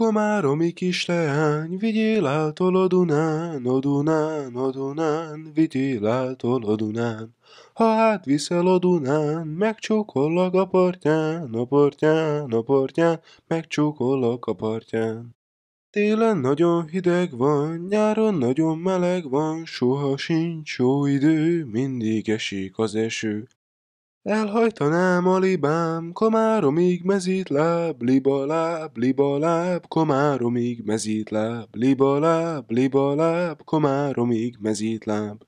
Komáromi kis leány, vigyél által a Dunán, a Dunán, a Dunán, vigyél által a Dunán. Ha átviszel a Dunán, megcsókollak a partján, a partján, a partján, megcsókollak a partján. Télen nagyon hideg van, nyáron nagyon meleg van, soha sincs jó idő, mindig esik az eső. Elhajtanám a libám, komáromig mezít láb, liba láb, liba láb, komáromig mezít láb, liba láb, liba láb, komáromig mezít láb.